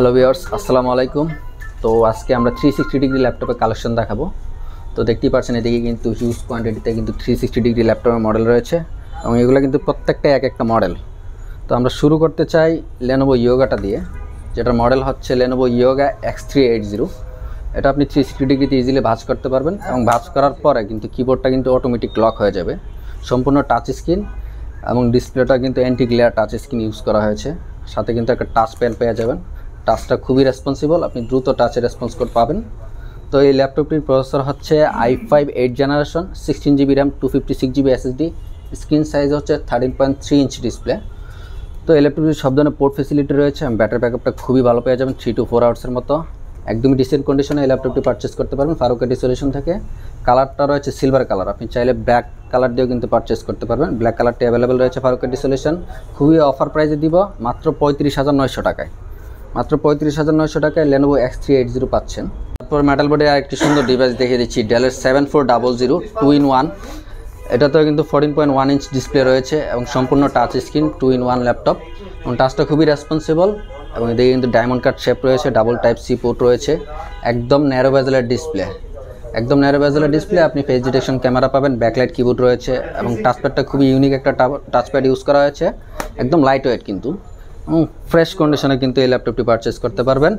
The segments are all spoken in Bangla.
হ্যালো ভিওর্স আসসালামু আলাইকুম তো আজকে আমরা থ্রি সিক্সটি ডিগ্রি ল্যাপটপের কালেকশন দেখাবো তো দেখতেই পাচ্ছেন এদিকে কিন্তু হিউজ কোয়ান্টিটিতে কিন্তু থ্রি সিক্সটি ডিগ্রি ল্যাপটপের মডেল রয়েছে এবং এগুলো কিন্তু প্রত্যেকটা এক একটা মডেল তো আমরা শুরু করতে চাই লেনোভো ইয়োগাটা দিয়ে যেটার মডেল হচ্ছে Lenovo Yoga X three eight zero এটা আপনি থ্রি সিক্সটি ডিগ্রিতে ইজিলি ভাজ করতে পারবেন এবং ভাজ করার পরে কিন্তু কিবোর্ডটা কিন্তু অটোমেটিক লক হয়ে যাবে সম্পূর্ণ টাচ স্ক্রিন এবং ডিসপ্লেটা কিন্তু anti glare touch screen use করা হয়েছে সাথে কিন্তু একটা টাচ প্যান পেয়ে যাবেন টাচটা খুবই রেসপন্সিবল আপনি দ্রুত টাচে রেসপন্স কোড পাবেন তো এই ল্যাপটপটির প্রসেসর হচ্ছে i five eight generation sixteen GB RAM two fifty six GB SSD screen size হচ্ছে thirteen point three inch display তো এই ল্যাপটপটির সব ধরনের পোর্ট ফেসিলিটি রয়েছে ব্যাটারি ব্যাকআপটা খুবই ভালো পেয়ে যাবেন থ্রি টু ফোর আওয়ার্সের মতো একদমই ডিসেন্ট কন্ডিশনে এই ল্যাপটপটি পারচেস করতে পারবেন ফারুকের সলিউশন থেকে কালারটা রয়েছে সিলভার কালার আপনি চাইলে ব্ল্যাক কালার দিয়েও কিন্তু পারচেস করতে পারবেন ব্ল্যাক কালারটি অ্যাভেলেবেল রয়েছে ফারুকের সলিউশন খুবই অফার প্রাইসে দিব মাত্র পঁয়ত্রিশ হাজার নয়শো টাকায় মাত্র পঁয়ত্রিশ হাজার নয়শো টাকায় Lenovo X three eight zero পাচ্ছেন তারপর মেটাল বোর্ডে আরেকটি সুন্দর ডিভাইস দেখিয়ে দিচ্ছি ডেলের seven four double zero two in one এটাতেও কিন্তু fourteen point one inch display রয়েছে এবং সম্পূর্ণ touch screen two in one laptop এবং টাচটা খুবই রেসপন্সিবল এবং এদিকে কিন্তু ডায়মন্ড কাট শেপ রয়েছে ডাবল টাইপ সি পোর্ট রয়েছে একদম ন্যারো ভেজেলের ডিসপ্লে একদম ন্যারো ভেজেলের ডিসপ্লে আপনি ফেস ডিটেকশন ক্যামেরা পাবেন ব্যাকলাইট কিবোর্ড রয়েছে এবং টাচপ্যাডটা খুবই ইউনিক একটা টাচপ্যাড ইউজ করা হয়েছে একদম লাইট ওয়েট কিন্তু ফ্রেশ কন্ডিশনে কিন্তু এই ল্যাপটপটি পারচেস করতে পারবেন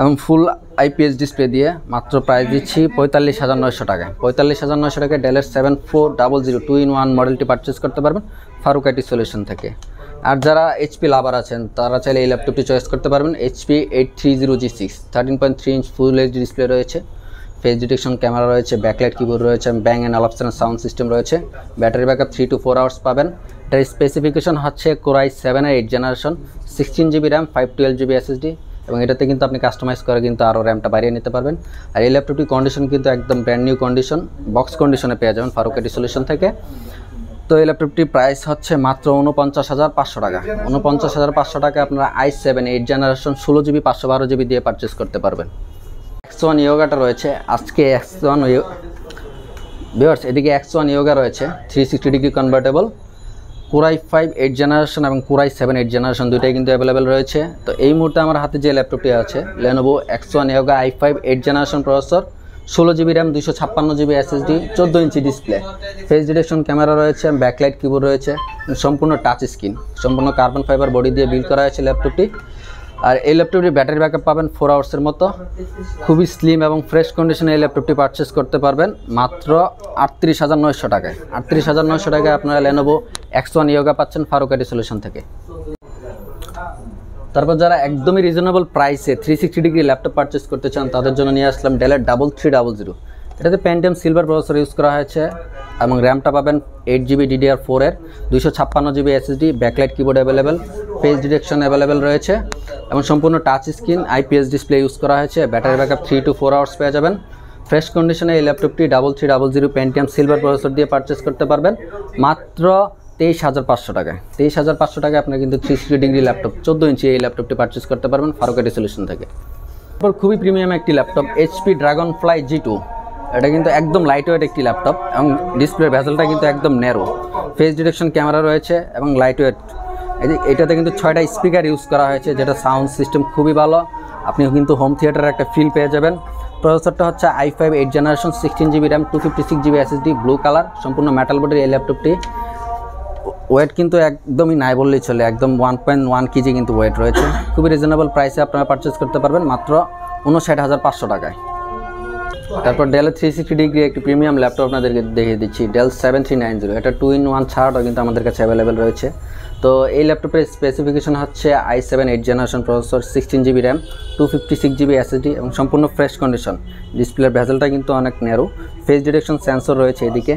এবং ফুল আইপিএস ডিসপ্লে দিয়ে মাত্র প্রাইস দিচ্ছি পঁয়তাল্লিশ হাজার নয়শো টাকা পঁয়তাল্লিশ হাজার নয়শো টাকায় ডেলের seven four double zero two in one মডেলটি পারচেস করতে পারবেন ফারুক আইটি সলিউশন থেকে আর যারা এইচপি লাভার আছেন তারা চাইলে এই ল্যাপটপটি চয়েস করতে পারবেন HP eight three zero G six thirteen point three inch full H display রয়েছে ফেস ডিটেকশন ক্যামেরা রয়েছে ব্যাকলাইট কিবোর্ড রয়েছে Bang and Olufsen sound system রয়েছে battery backup three to four hours পাবেন এটার স্পেসিফিকেশন হচ্ছে কোরাই সেভেনের eight generation sixteen GB RAM five twelve GB SSD এবং এটাতে কিন্তু আপনি কাস্টমাইজ করে কিন্তু আরও র্যামটা বাড়িয়ে নিতে পারবেন আর এই ল্যাপটপটির কন্ডিশন কিন্তু একদম ব্র্যান্ড নিউ কন্ডিশন বক্স কন্ডিশনে পেয়ে যাবেন ফারুকেটি সলিউশন থেকে তো এই ল্যাপটপটির প্রাইস হচ্ছে মাত্র উনপঞ্চাশ হাজার পাঁচশো টাকা উনপঞ্চাশ হাজার পাঁচশো টাকা আপনারা আই সেভেন এইট জেনারেশন ষোলো জিবি পাঁচশো বারো জিবি দিয়ে পারচেস করতে পারবেন এক্স ওয়ান ইয়োগাটা রয়েছে আজকে এক্স ওয়ান ভিওর্স এদিকে এক্স ওয়ান ইয়োগা রয়েছে three sixty degree convertible core i five eight generation এবং কুরাই সেভেন এইট জেনারেশন দুইটাই কিন্তু অ্যাভেলেবেল রয়েছে তো এই মুহূর্তে আমার হাতে যে ল্যাপটপটি আছে Lenovo one Yoga i five eight generation processor ষোলো জিবি র্যাম দুশো ছাপ্পান্ন জিবি এসএসডি চোদ্দো ইঞ্চি ডিসপ্লে ফেস ডিটেকশন ক্যামেরা রয়েছে ব্যাকলাইট কিবোর্ড রয়েছে সম্পূর্ণ টাচ স্ক্রিন সম্পূর্ণ কার্বন ফাইবার বডি দিয়ে বিল করা হয়েছে ল্যাপটপটি আর এই ল্যাপটপটি ব্যাটারি ব্যাকআপ পাবেন ফোর আওয়ার্সের মতো খুবই স্লিম এবং ফ্রেশ কন্ডিশনে এই ল্যাপটপটি পারচেস করতে পারবেন মাত্র আটত্রিশ হাজার নয়শো টাকায় আটত্রিশ হাজার নয়শো টাকায় আপনারা লেনোভো একশো ওয়ান ইয়োগা পাচ্ছেন আডি সলিউশন থেকে তারপর যারা একদমই রিজনেবল প্রাইসে three sixty degree laptop purchase করতে চান তাদের জন্য নিয়ে আসলাম ডেলের ডাবল থ্রি ডাবল জিরো এটাতে প্যান্টিয়াম সিলভার প্রসেসর ইউজ করা হয়েছে এবং র্যামটা পাবেন এইট জিবি ডিডিআর ফোরের দুশো ছাপ্পান্ন GB SSD backlight keyboard available face detection available রয়েছে এবং সম্পূর্ণ touch screen IPS display use করা হয়েছে battery backup three to four hours পেয়ে যাবেন ফ্রেশ কন্ডিশনে এই ল্যাপটপটি double three double zero Pentium silver processor দিয়ে পারচেস করতে পারবেন মাত্র তেইশ হাজার পাঁচশো টাকায় তেইশ হাজার পাঁচশো টাকায় আপনার কিন্তু থ্রি সিক্সটি ডিগ্রি ল্যাপটপ চোদ্দো ইঞ্চি এই ল্যাপটপটি পারচেস করতে পারবেন ফারুকাটি সলিউশন থেকে তারপর খুবই প্রিমিয়াম একটি laptop HP Dragonfly G two এটা কিন্তু একদম লাইট ওয়েট একটি ল্যাপটপ এবং ডিসপ্লে ভেসেলটা কিন্তু একদম নেরো ফেস ডিটেকশন ক্যামেরা রয়েছে এবং লাইট ওয়েট এটাতে কিন্তু ছয়টা স্পিকার ইউজ করা হয়েছে যেটা সাউন্ড সিস্টেম খুবই ভালো আপনি কিন্তু হোম থিয়েটারের একটা ফিল পেয়ে যাবেন প্রসেসরটা হচ্ছে i five eight generation sixteen GB RAM two fifty six GB SSD blue colour সম্পূর্ণ মেটাল বডির এই ল্যাপটপটি ওয়েট কিন্তু একদমই নাই বললেই চলে একদম ওয়ান পয়েন্ট ওয়ান কেজি কিন্তু ওয়েট রয়েছে খুবই রিজনেবল প্রাইসে আপনারা পারচেস করতে পারবেন মাত্র উনষাট হাজার পাঁচশো টাকায় তারপর ডেল থ্রি সিক্সটি ডিগ্রি একটি প্রিমিয়াম ল্যাপটপ আপনাদেরকে দেখিয়ে দিচ্ছি Dell seven three nine zero এটা টু ইন ওয়ান ছাড়াও কিন্তু আমাদের কাছে অ্যাভেলেবেল রয়েছে তো এই ল্যাপটপের স্পেসিফিকেশন হচ্ছে I seven eight generation processor sixteen GB RAM two fifty six GB SSD এবং সম্পূর্ণ ফ্রেশ কন্ডিশন ডিসপ্লের ভেজালটা কিন্তু অনেক ন্যারো ফেস ডিটেকশন সেন্সর রয়েছে এদিকে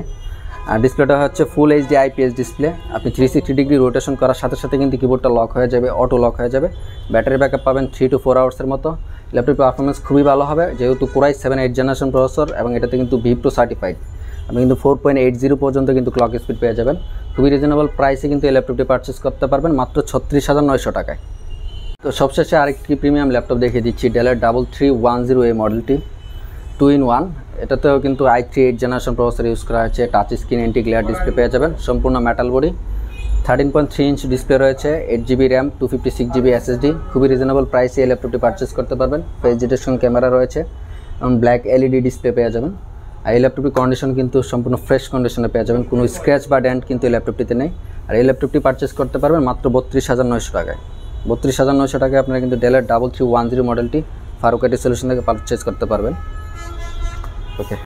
আর ডিসপ্লেটা হচ্ছে ফুল এইচডি আইপিএস ডিসপ্লে আপনি থ্রি সিক্সটি ডিগ্রি রোটেশন করার সাথে সাথে কিন্তু কিবোর্ডটা লক হয়ে যাবে অটো লক হয়ে যাবে ব্যাটারি ব্যাকআপ পাবেন থ্রি টু ফোর আওয়ার্সের মতো ল্যাপটপের পারফরমেন্স খুবই ভালো হবে যেহেতু core I seven eight generation processor এবং এটাতে কিন্তু ভিপ্রো সার্টিফাইড আপনি কিন্তু ফোর পয়েন্ট এইট জিরো পর্যন্ত কিন্তু ক্লক স্পিড পেয়ে যাবেন খুবই রিজনেবল প্রাইসে কিন্তু এই ল্যাপটপটি পারচেস করতে পারবেন মাত্র ছত্রিশ হাজার নয়শো টাকায় তো সবশেষে আরেকটি প্রিমিয়াম ল্যাপটপ দেখিয়ে দিচ্ছি ডেলের ডাবল থ্রি ওয়ান জিরো এই মডেলটি টু ইন ওয়ান এটাতেও কিন্তু I three eight generation processor use করা হয়েছে touch screen anti glare display পেয়ে যাবেন সম্পূর্ণ metal body thirteen point three inch display রয়েছে eight GB RAM two fifty six GB SSD খুবই রিজনেবল প্রাইসে এই ল্যাপটপটি পারচেস করতে পারবেন ফেস ক্যামেরা রয়েছে এবং ব্ল্যাক এলইডি ডিসপ্লে পেয়ে যাবেন আর এই ল্যাপটপটির কন্ডিশন কিন্তু সম্পূর্ণ ফ্রেশ কন্ডিশনে পেয়ে যাবেন কোনো স্ক্র্যাচ বা ড্যান্ট কিন্তু এই ল্যাপটপটিতে নেই আর এই ল্যাপটপটি পারচেস করতে পারবেন মাত্র বত্রিশ হাজার নয়শো টাকায় বত্রিশ হাজার নয়শো টাকায় আপনারা কিন্তু ডেলের ডাবল থ্রি ওয়ান জিরো মডেলটি ফারুকাটি সলিউশন থেকে পারচেস করতে পারবেন ওকে